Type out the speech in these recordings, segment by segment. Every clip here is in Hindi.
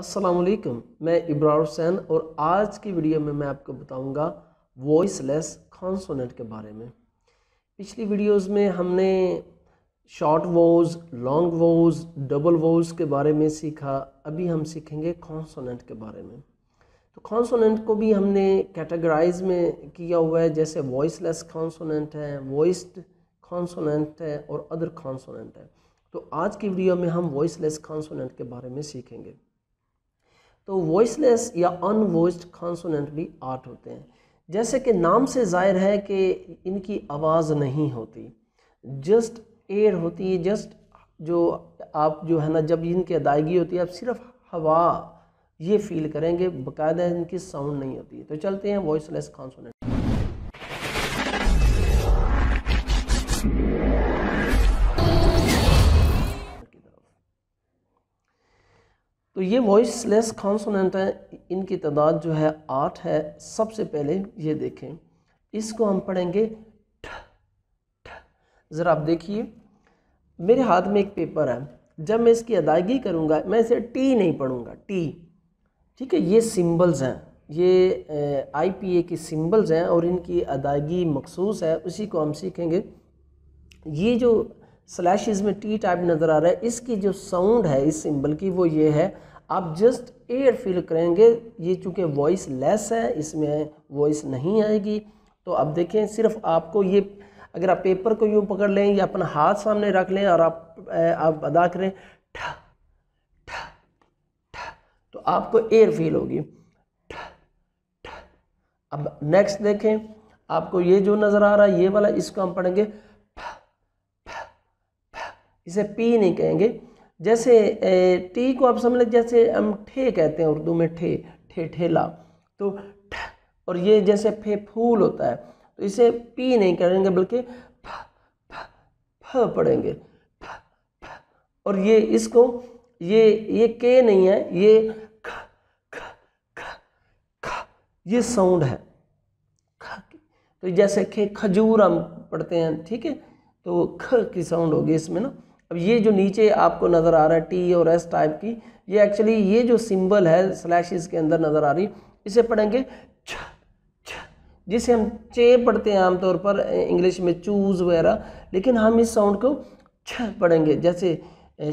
वालेकुम मैं इब्रार हुसैन और आज की वीडियो में मैं आपको बताऊंगा वॉइसलेस कॉन्सोनेंट के बारे में पिछली वीडियोस में हमने short vowels long vowels double vowels के बारे में सीखा अभी हम सीखेंगे कॉन्सोनेंट के बारे में तो कॉन्सोनेंट को भी हमने कैटेगराइज में किया हुआ है जैसे वॉइसलेस कॉन्सोनेंट है वॉइस्ड कॉन्सोनेंट है और अदर कॉन्सोनेंट है तो आज की वीडियो में हम वॉइसलेस कॉन्सोनेंट के बारे में सीखेंगे तो वॉइसलेस या अनवॉइस्ड कॉन्सोनेंट भी आठ होते हैं जैसे कि नाम से जाहिर है कि इनकी आवाज़ नहीं होती जस्ट एयर होती है जस्ट जो आप जो है ना जब इनकी अदायगी होती है आप सिर्फ हवा ये फील करेंगे बकायदा इनकी साउंड नहीं होती है तो चलते हैं वॉइसलेस कॉन्सोनेंट तो ये वॉइस लेस कॉन्सोनेंट हैं इनकी तादाद जो है आठ है सबसे पहले ये देखें इसको हम पढ़ेंगे ठ ठ ज़रा आप देखिए मेरे हाथ में एक पेपर है जब मैं इसकी अदायगी करूँगा मैं इसे टी नहीं पढ़ूँगा टी ठीक है ये सिंबल्स हैं ये आई पी ए की सिंबल्स हैं और इनकी अदायगी मखसूस है उसी को हम सीखेंगे ये जो स्लैशेस में टी टाइप नज़र आ रहा है इसकी जो साउंड है इस सिंबल की वो ये है आप जस्ट एयर फील करेंगे ये चूँकि वॉइस लेस है इसमें वॉइस नहीं आएगी तो अब देखें सिर्फ आपको ये अगर आप पेपर को यूँ पकड़ लें या अपना हाथ सामने रख लें और आप आप अदा करें ठा ठा ठा तो आपको एयर फील होगी ठा ठा अब नेक्स्ट देखें आपको ये जो नज़र आ रहा है ये वाला इसको हम पढ़ेंगे इसे पी नहीं कहेंगे जैसे टी को आप समझ लें जैसे हम ठे कहते हैं उर्दू में ठे ठे ठेला तो ठ और ये जैसे फे फूल होता है तो इसे पी नहीं करेंगे बल्कि फ फ फ पढ़ेंगे फ फ और ये इसको ये ये के नहीं है ये ख ख ख ख ये साउंड है ख तो जैसे खे खजूर हम पढ़ते हैं ठीक है तो ख की साउंड होगी इसमें ना अब ये जो नीचे आपको नज़र आ रहा है टी और एस टाइप की ये एक्चुअली ये जो सिंबल है स्लैशेस के अंदर नज़र आ रही इसे पढ़ेंगे छ जिसे हम चे पढ़ते हैं आमतौर पर इंग्लिश में चूज़ वगैरह लेकिन हम इस साउंड को छ पढ़ेंगे जैसे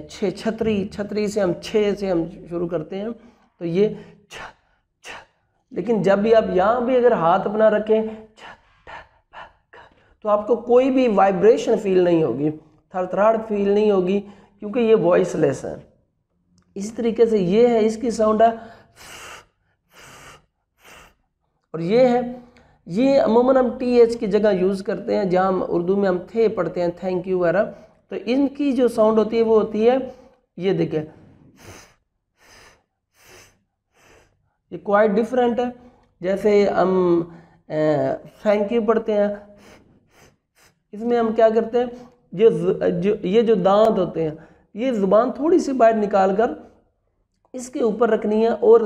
छः छतरी छतरी से हम छ से हम शुरू करते हैं तो ये छ छ लेकिन जब भी आप यहाँ भी अगर हाथ अपना रखें छ तो आपको कोई भी वाइब्रेशन फील नहीं होगी थरथराड़ फील नहीं होगी क्योंकि ये वॉइसलेस है इसी तरीके से ये है इसकी साउंड है और ये है ये अमूमन हम टी एच की जगह यूज़ करते हैं जहाँ हम उर्दू में हम थे पढ़ते हैं थैंक यू वगैरह तो इनकी जो साउंड होती है वो होती है ये देखें ये क्वाइट डिफरेंट है जैसे हम थैंक यू पढ़ते हैं इसमें हम क्या करते हैं ये जो ये जो दांत होते हैं ये ज़ुबान थोड़ी सी बाहर निकाल कर इसके ऊपर रखनी है और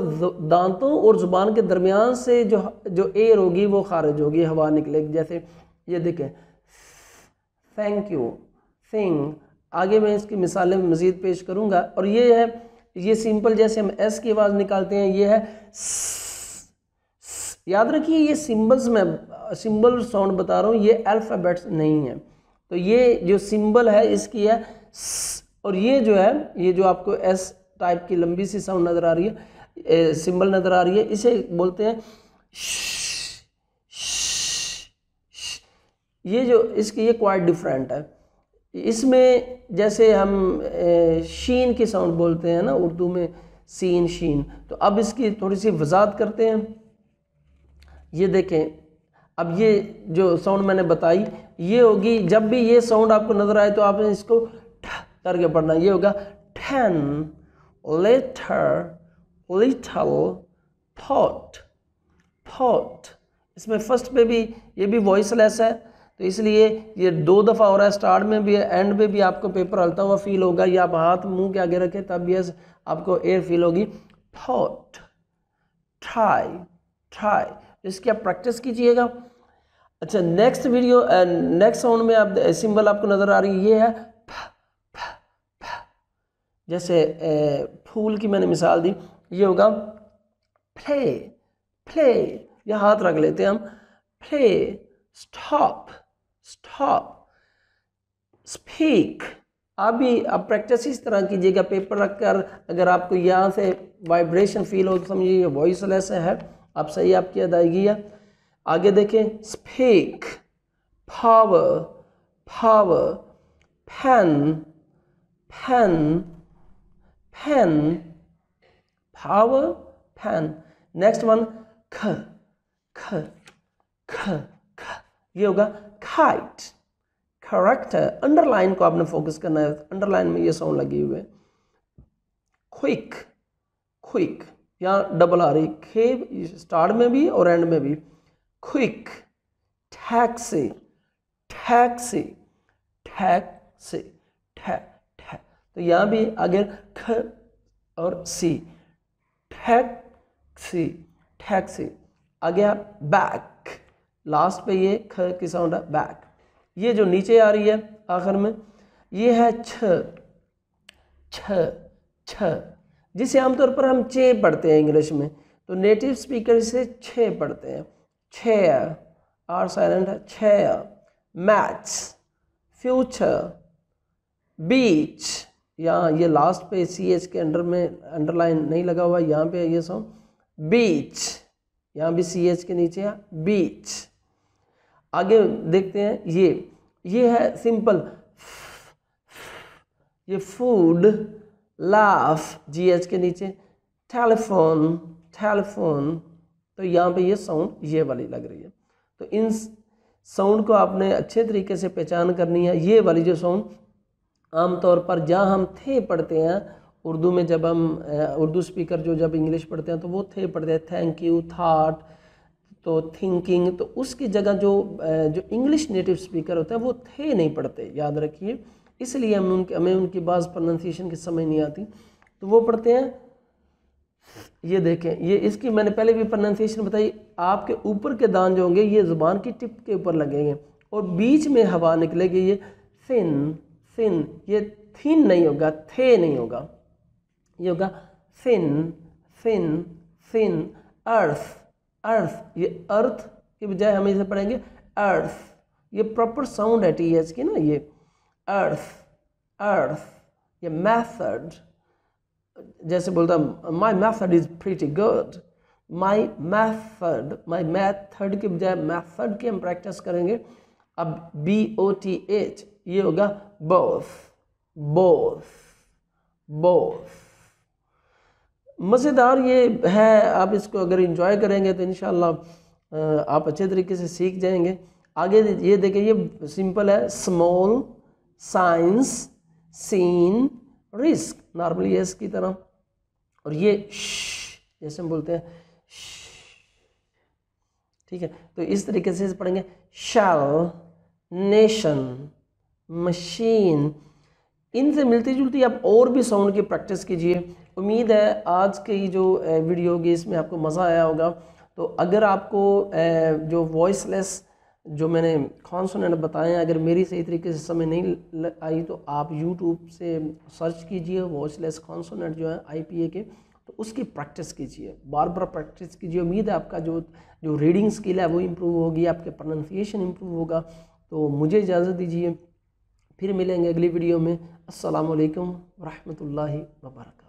दांतों और ज़ुबान के दरमियान से जो जो एयर होगी वो खारिज होगी हवा निकलेगी जैसे ये देखें थैंक यू थिंग आगे मैं इसकी मिसालें मज़ीद पेश करूँगा और ये है ये सिंपल जैसे हम एस की आवाज़ निकालते हैं ये है स, स, याद रखिए ये सिंबल्स मैं सिंबल साउंड बता रहा हूँ ये अल्फ़ाबेट्स नहीं है तो ये जो सिंबल है इसकी है और ये जो है ये जो आपको एस टाइप की लंबी सी साउंड नज़र आ रही है ए, सिंबल नज़र आ रही है इसे बोलते हैं ये जो इसकी ये क्वाइट डिफरेंट है इसमें जैसे हम ए, शीन की साउंड बोलते हैं ना उर्दू में सीन शीन तो अब इसकी थोड़ी सी वजात करते हैं ये देखें अब ये जो साउंड मैंने बताई ये होगी जब भी ये साउंड आपको नज़र आए तो आपने इसको ठ करके पढ़ना ये होगा ten letter little thought thought इसमें फर्स्ट पे भी ये भी वॉइस लेस है तो इसलिए ये दो दफ़ा हो रहा है स्टार्ट में भी एंड में भी आपको पेपर हलता हुआ फील होगा या आप हाथ मुंह के आगे रखें तब ये आपको एयर फील होगी थॉट ट्राई ट्राई इसकी आप प्रैक्टिस कीजिएगा अच्छा नेक्स्ट वीडियो नेक्स्ट साउंड में आप सिंबल आपको नज़र आ रही है ये है फ, फ, फ, जैसे ए, फूल की मैंने मिसाल दी ये होगा फ्ले फ्ले यह हाथ रख लेते हैं हम फ्ले स्टॉप स्टॉप स्पीक आप भी आप प्रैक्टिस इस तरह कीजिएगा पेपर रखकर अगर आपको यहाँ से वाइब्रेशन फील हो तो समझिए वॉइस लेस है अब सही आपकी अदायगी है आगे देखें speak power power fan fan fan power fan next one ख ख ख ख ये होगा खाइट करेक्ट है अंडरलाइन को आपने फोकस करना है अंडरलाइन में ये साउंड लगे हुए क्विक क्विक यहाँ डबल आ रही खे स्टार्ट में भी और एंड में भी क्विक ठैक ठैक से से ठैक से ठै ठै तो यहाँ भी आगे ख और सी ठैक सी ठैक टैक्सी आ गया बैक लास्ट पे ये ख की साउंड है बैक ये जो नीचे आ रही है आखिर में ये है छ छ छ जिसे आमतौर पर हम चे पढ़ते हैं इंग्लिश में तो नेटिव स्पीकर इसे छः पढ़ते हैं छः आर साइलेंट है छः मैच फ्यूचर बीच यहाँ ये लास्ट पे सी एच के अंडर में अंडरलाइन नहीं लगा हुआ यहाँ पे ये सॉन्ग बीच यहाँ भी सी एच के नीचे है बीच आगे देखते हैं ये ये है सिंपल ये फूड लाफ जी एच के नीचे टेलीफोन टेलीफोन तो यहाँ पे ये साउंड ये वाली लग रही है तो इन साउंड को आपने अच्छे तरीके से पहचान करनी है ये वाली जो साउंड आमतौर पर जहाँ हम थे पढ़ते हैं उर्दू में जब हम उर्दू स्पीकर जो जब इंग्लिश पढ़ते हैं तो वो थे पढ़ते हैं थैंक यू थाट तो थिंकिंग तो उसकी जगह जो जो इंग्लिश नेटिव स्पीकर होता है वो थे नहीं पढ़ते याद रखिए इसलिए हमें उनके हमें उनकी बाज़ प्रोनाउंसिएशन की समझ नहीं आती तो वो पढ़ते हैं ये देखें ये इसकी मैंने पहले भी प्रोनाउंसिएशन बताई आपके ऊपर के दान जो होंगे ये ज़ुबान की टिप के ऊपर लगेंगे और बीच में हवा निकलेगी ये सिन सिन ये थिन नहीं होगा थे नहीं होगा ये होगा सिन सिन सिन अर्थ अर्थ ये अर्थ की बजाय हम इसे पढ़ेंगे अर्थ ये प्रॉपर साउंड है टी एच की ना ये अर्थ अर्थ ये मैथड जैसे बोलता my method is pretty good my method my method के बजाय मैथड की हम प्रैक्टिस करेंगे अब बी ओ टी एच ये होगा बोस बोस बोस मज़ेदार ये है आप इसको अगर इंजॉय करेंगे तो इन आप अच्छे तरीके से सीख जाएंगे आगे ये देखें ये सिंपल है small science scene risk normally S की तरह और ये जैसे हम बोलते हैं ठीक है तो इस तरीके से पढ़ेंगे शल नेशन मशीन इनसे मिलती जुलती आप और भी साउंड की प्रैक्टिस कीजिए उम्मीद है आज की जो वीडियो होगी इसमें आपको मज़ा आया होगा तो अगर आपको जो वॉइसलेस जो मैंने कॉन्सोनेंट बताए अगर मेरी सही तरीके से समय नहीं आई तो आप यूट्यूब से सर्च कीजिए वॉचलेस कॉन्सोनेंट जो है आई के तो उसकी प्रैक्टिस कीजिए बार बार प्रैक्टिस कीजिए उम्मीद है आपका जो जो रीडिंग स्किल है वो इम्प्रूव होगी आपके प्रोनाउंसिएशन इम्प्रूव होगा तो मुझे इजाज़त दीजिए फिर मिलेंगे अगली वीडियो में असलकम वरहमल वबरक